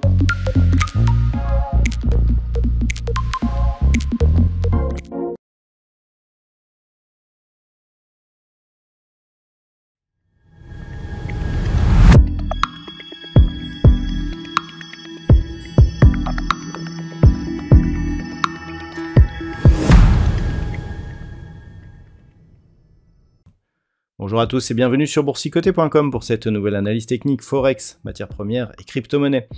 Thank you. Bonjour à tous et bienvenue sur boursicoté.com pour cette nouvelle analyse technique Forex, matières premières et crypto monnaies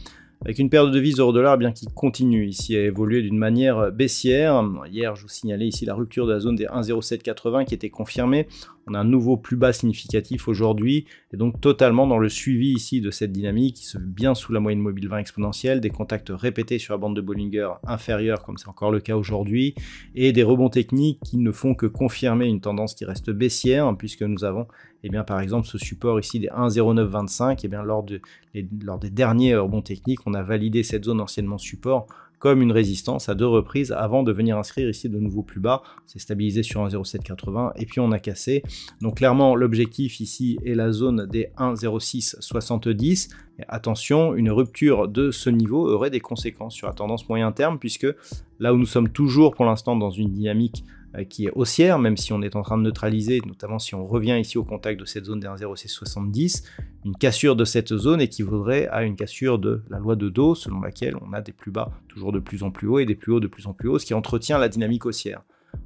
Avec une paire de devises euro-dollar eh bien qui continue ici à évoluer d'une manière baissière. Hier, je vous signalais ici la rupture de la zone des 1,0780 qui était confirmée on a un nouveau plus bas significatif aujourd'hui, et donc totalement dans le suivi ici de cette dynamique qui se veut bien sous la moyenne mobile 20 exponentielle, des contacts répétés sur la bande de Bollinger inférieure, comme c'est encore le cas aujourd'hui, et des rebonds techniques qui ne font que confirmer une tendance qui reste baissière, hein, puisque nous avons eh bien, par exemple ce support ici des 1,0925, et eh bien, lors, lors des derniers rebonds techniques, on a validé cette zone anciennement support comme une résistance à deux reprises avant de venir inscrire ici de nouveau plus bas. C'est stabilisé sur 1,0780 et puis on a cassé. Donc clairement, l'objectif ici est la zone des 1,0670. attention, une rupture de ce niveau aurait des conséquences sur la tendance moyen terme puisque là où nous sommes toujours pour l'instant dans une dynamique euh, qui est haussière, même si on est en train de neutraliser, notamment si on revient ici au contact de cette zone d'un 0,670, une cassure de cette zone équivaudrait à une cassure de la loi de dos, selon laquelle on a des plus bas toujours de plus en plus haut et des plus hauts de plus en plus hauts, ce qui entretient la dynamique haussière.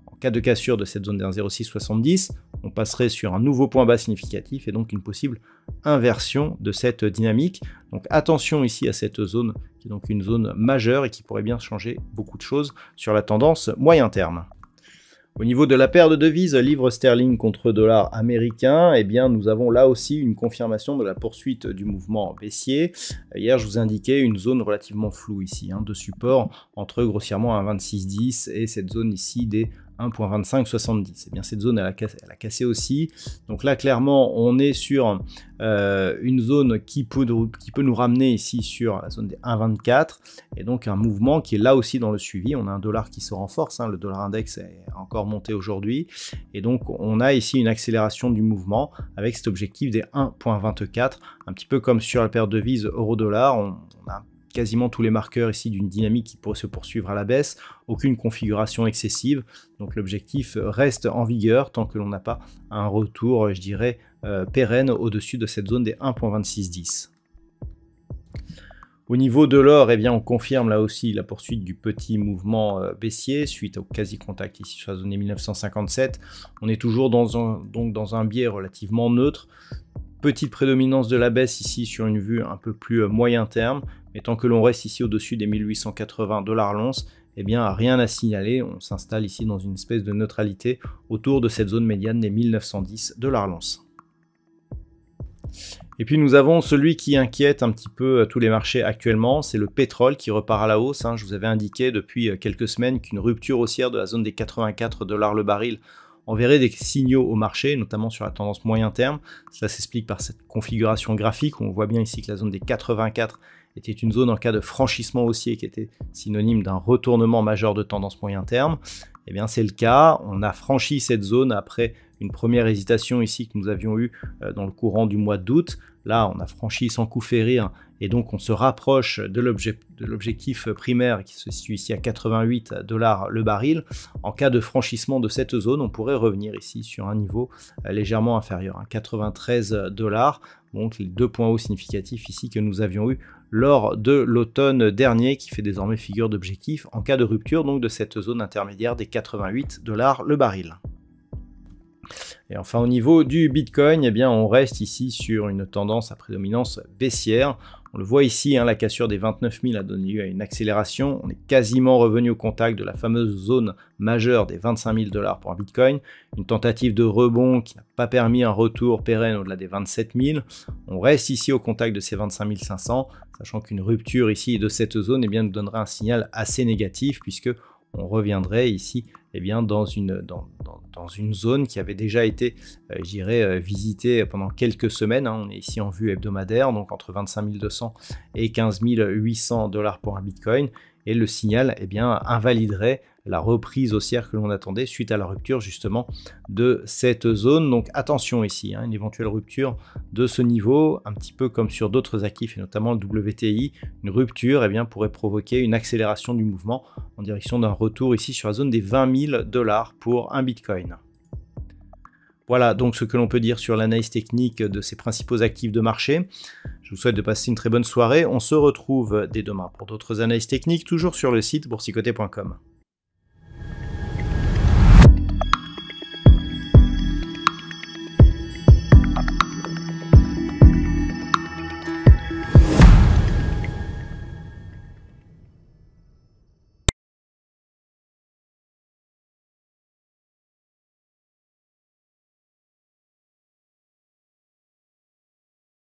En cas de cassure de cette zone d'un 0,670, on passerait sur un nouveau point bas significatif et donc une possible inversion de cette dynamique. Donc attention ici à cette zone qui est donc une zone majeure et qui pourrait bien changer beaucoup de choses sur la tendance moyen terme. Au niveau de la paire de devises livre sterling contre dollar américain, eh bien nous avons là aussi une confirmation de la poursuite du mouvement baissier. Hier, je vous indiquais une zone relativement floue ici, hein, de support entre grossièrement un 26,10 et cette zone ici des 1.2570. Et eh bien cette zone, elle a, cassé, elle a, cassé, aussi. Donc là, clairement, on est sur euh, une zone qui peut, qui peut nous ramener ici sur la zone des 1.24. Et donc un mouvement qui est là aussi dans le suivi. On a un dollar qui se renforce. Hein. le dollar index est encore monté aujourd'hui. Et donc on a ici une accélération du mouvement avec cet objectif des 1.24. Un petit peu comme sur la paire de devises euro-dollar quasiment tous les marqueurs ici d'une dynamique qui pourrait se poursuivre à la baisse, aucune configuration excessive. Donc l'objectif reste en vigueur tant que l'on n'a pas un retour, je dirais, euh, pérenne au-dessus de cette zone des 1.2610. Au niveau de l'or, et eh bien, on confirme là aussi la poursuite du petit mouvement euh, baissier suite au quasi-contact ici sur la zone 1957. On est toujours dans un, donc dans un biais relativement neutre. Petite prédominance de la baisse ici sur une vue un peu plus euh, moyen terme, et tant que l'on reste ici au-dessus des 1880 dollars l'once, eh bien rien à signaler, on s'installe ici dans une espèce de neutralité autour de cette zone médiane des 1910 dollars l'once. Et puis nous avons celui qui inquiète un petit peu euh, tous les marchés actuellement, c'est le pétrole qui repart à la hausse. Hein. Je vous avais indiqué depuis euh, quelques semaines qu'une rupture haussière de la zone des 84 dollars le baril enverrait des signaux au marché, notamment sur la tendance moyen terme. Cela s'explique par cette configuration graphique où on voit bien ici que la zone des 84 était une zone en cas de franchissement haussier qui était synonyme d'un retournement majeur de tendance moyen terme. Eh bien, c'est le cas. On a franchi cette zone après une première hésitation ici que nous avions eue euh, dans le courant du mois d'août. Là, on a franchi sans coup férir et donc on se rapproche de l'objectif primaire qui se situe ici à 88 dollars le baril. En cas de franchissement de cette zone, on pourrait revenir ici sur un niveau euh, légèrement inférieur, à hein, 93 dollars. Donc les deux points hauts significatifs ici que nous avions eu lors de l'automne dernier qui fait désormais figure d'objectif en cas de rupture donc de cette zone intermédiaire des 88 dollars le baril. Et enfin au niveau du Bitcoin, eh bien on reste ici sur une tendance à prédominance baissière. On le voit ici, hein, la cassure des 29 000 a donné lieu à une accélération. On est quasiment revenu au contact de la fameuse zone majeure des 25 000 dollars pour un Bitcoin. Une tentative de rebond qui n'a pas permis un retour pérenne au-delà des 27 000. On reste ici au contact de ces 25 500, sachant qu'une rupture ici de cette zone eh bien, nous donnera un signal assez négatif puisque on reviendrait ici et eh bien, dans, une, dans, une zone qui avait déjà été, euh, j'irai visiter euh, visitée pendant quelques semaines. Hein. On est ici en vue hebdomadaire, donc entre 25 200 et 15 800 dollars pour un Bitcoin et le signal eh bien, invaliderait la reprise haussière que l'on attendait suite à la rupture justement de cette zone. Donc attention ici, hein, une éventuelle rupture de ce niveau, un petit peu comme sur d'autres actifs et notamment le WTI, une rupture eh bien, pourrait provoquer une accélération du mouvement en direction d'un retour ici sur la zone des 20 000 dollars pour un Bitcoin. Voilà donc ce que l'on peut dire sur l'analyse technique de ces principaux actifs de marché. Je vous souhaite de passer une très bonne soirée. On se retrouve dès demain pour d'autres analyses techniques, toujours sur le site boursicoté.com.